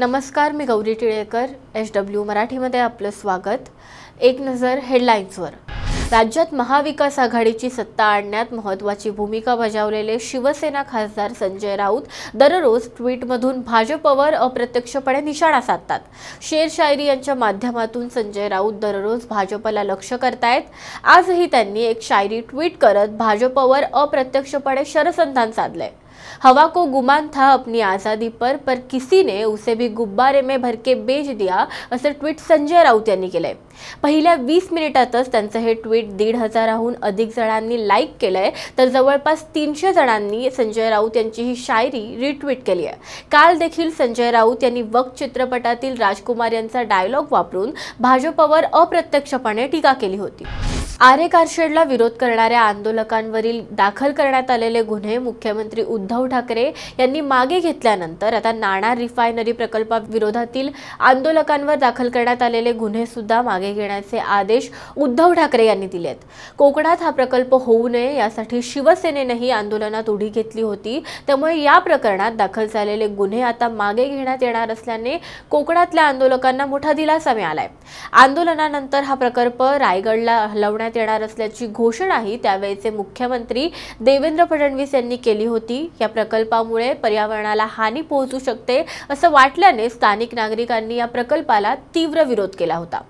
नमस्कार मी Gauri Tilekar H W मराठीमध्ये आपलं स्वागत एक नजर हेडलाईन्सवर राज्यात महाविकास आघाडीची सत्ता आणण्यात महत्त्वाची भूमिका बजावलेले शिवसेना खासदार संजय राऊत दररोज ट्विटमधून भाजपवर अप्रत्यक्षपणे निशाणा साधतात शेरशायरी यांच्या माध्यमातून संजय राऊत दररोज भाजपला लक्ष करतायत आजही त्यांनी एक शायरी ट्विट करत भाजपवर अप्रत्यक्षपणे शरसंधान साधलंय हवा को गुमान था अपनी आज़ादी पर पर ने उसे भी गुब्बारे में भर के बेच दिया असं ट्विट संजय राऊत यांनी केलंय पहिल्या वीस मिनिटातच त्यांचं हे ट्विट दीड हजाराहून अधिक जणांनी लाईक केलंय तर जवळपास तीनशे जणांनी संजय राऊत यांची ही शायरी रिट्विट केली आहे काल देखील संजय राऊत यांनी वक्त चित्रपटातील राजकुमार यांचा डायलॉग वापरून भाजपवर अप्रत्यक्षपणे टीका केली होती आरे कारशेडला विरोध करणाऱ्या आंदोलकांवरील दाखल करण्यात आलेले गुन्हे मुख्यमंत्री उद्धव ठाकरे यांनी मागे घेतल्यानंतर आता नाणार रिफायनरी प्रकल्पाविरोधातील आंदोलकांवर दाखल करण्यात आलेले गुन्हे सुद्धा मागे घेण्याचे आदेश उद्धव ठाकरे यांनी दिले आहेत कोकणात हा प्रकल्प होऊ नये यासाठी शिवसेनेनंही आंदोलनात उडी घेतली होती त्यामुळे या प्रकरणात दाखल झालेले गुन्हे आता मागे घेण्यात येणार असल्याने कोकणातल्या आंदोलकांना मोठा दिलासा मिळालाय आंदोलनानंतर हा प्रकल्प रायगडला हलवण्यात करण्यात येणार असल्याची घोषणाही त्यावेळेचे मुख्यमंत्री देवेंद्र फडणवीस यांनी केली होती या प्रकल्पामुळे पर्यावरणाला हानी पोहोचू शकते असं वाटल्याने स्थानिक नागरिकांनी या प्रकल्पाला तीव्र विरोध केला होता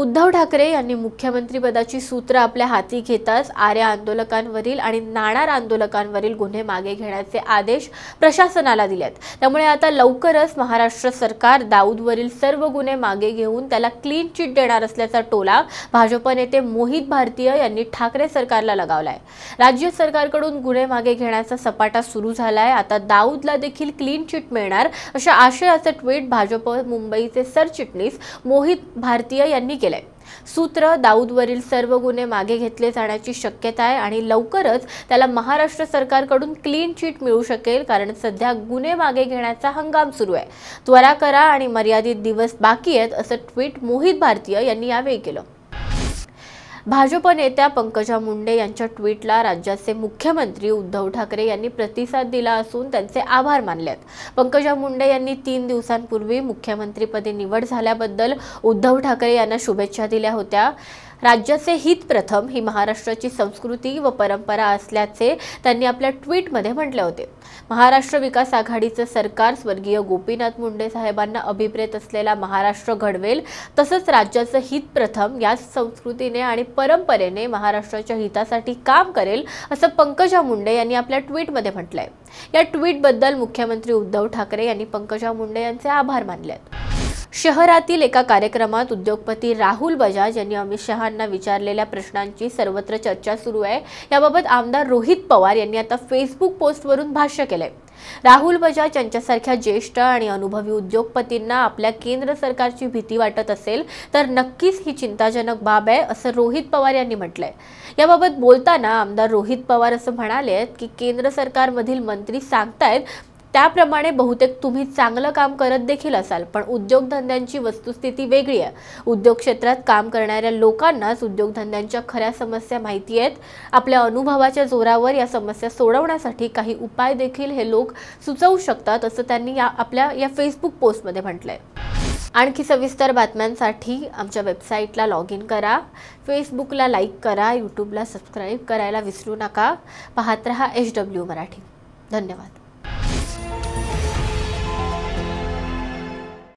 उद्धव ठाकरे यांनी मुख्यमंत्रीपदाची सूत्र आपल्या हाती घेताच आर्या आंदोलकांवरील आणि नाणार आंदोलकांवरील गुन्हे मागे घेण्याचे आदेश प्रशासनाला दिलेत त्यामुळे आता लवकरच महाराष्ट्र सरकार दाऊदवरील सर्व गुन्हे मागे घेऊन त्याला क्लीन चिट देणार असल्याचा टोला भाजप नेते मोहित भारतीय यांनी ठाकरे सरकारला लगावलाय राज्य सरकारकडून गुन्हे मागे घेण्याचा सपाटा सुरू झालाय आता दाऊदला देखील क्लीन चिट मिळणार अशा आशयाचं ट्विट भाजप मुंबईचे सरचिटणीस मोहित भारतीय यांनी केलं केलंय सूत्र दाऊदवरील सर्व गुन्हे मागे घेतले जाण्याची शक्यता आहे आणि लवकरच त्याला महाराष्ट्र सरकारकडून क्लीन चीट मिळू शकेल कारण सध्या गुन्हे मागे घेण्याचा हंगाम सुरू आहे त्वरा करा आणि मर्यादित दिवस बाकी आहेत असं ट्विट मोहित भारतीय यांनी यावेळी केलं भाजप नेत्या पंकजा मुंडे यांच्या ट्विटला राज्याचे मुख्यमंत्री उद्धव ठाकरे यांनी प्रतिसाद दिला असून त्यांचे आभार मानले पंकजा मुंडे यांनी तीन दिवसांपूर्वी मुख्यमंत्रीपदी निवड झाल्याबद्दल उद्धव ठाकरे यांना शुभेच्छा दिल्या होत्या राज्याचे हित प्रथम ही महाराष्ट्राची संस्कृती व परंपरा असल्याचे त्यांनी आपल्या ट्विटमध्ये म्हटले होते महाराष्ट्र विकास आघाडीचं सरकार स्वर्गीय गोपीनाथ मुंडे साहेबांना अभिप्रेत असलेला महाराष्ट्र घडवेल तसंच राज्याचं हित प्रथम या संस्कृतीने आणि परंपरेने महाराष्ट्राच्या हितासाठी काम करेल असं पंकजा मुंडे यांनी आपल्या ट्विटमध्ये म्हटलंय या ट्विटबद्दल मुख्यमंत्री उद्धव ठाकरे यांनी पंकजा मुंडे यांचे आभार मानले आहेत शहरातील एका कार्यक्रमात उद्योगपती राहुल बजाज यांनी अमित शहांना विचारलेल्या प्रश्नांची सर्वत्र चर्चा सुरू आहे याबाबत आमदार रोहित पवार यांनी आता फेसबुक पोस्टवरून भाष्य केलंय राहुल बजाज यांच्यासारख्या ज्येष्ठ आणि अनुभवी उद्योगपतींना आपल्या केंद्र सरकारची भीती वाटत असेल तर नक्कीच ही चिंताजनक बाब आहे असं रोहित पवार यांनी म्हटलंय याबाबत बोलताना आमदार रोहित पवार असं म्हणाले की केंद्र सरकारमधील मंत्री सांगतायत त्याप्रमाणे बहुतेक तुम्ही चांगलं काम करत देखील असाल पण उद्योगधंद्यांची वस्तुस्थिती वेगळी आहे उद्योग क्षेत्रात काम करणाऱ्या लोकांनाच उद्योगधंद्यांच्या खऱ्या समस्या माहिती आहेत आपल्या अनुभवाच्या जोरावर या समस्या सोडवण्यासाठी काही उपाय देखील हे लोक सुचवू शकतात असं त्यांनी या आपल्या या फेसबुक पोस्टमध्ये म्हटलं आहे आणखी सविस्तर बातम्यांसाठी आमच्या वेबसाईटला लॉग इन करा फेसबुकला लाईक करा यूट्यूबला सबस्क्राईब करायला विसरू नका पाहत रहा एच डब्ल्यू मराठी धन्यवाद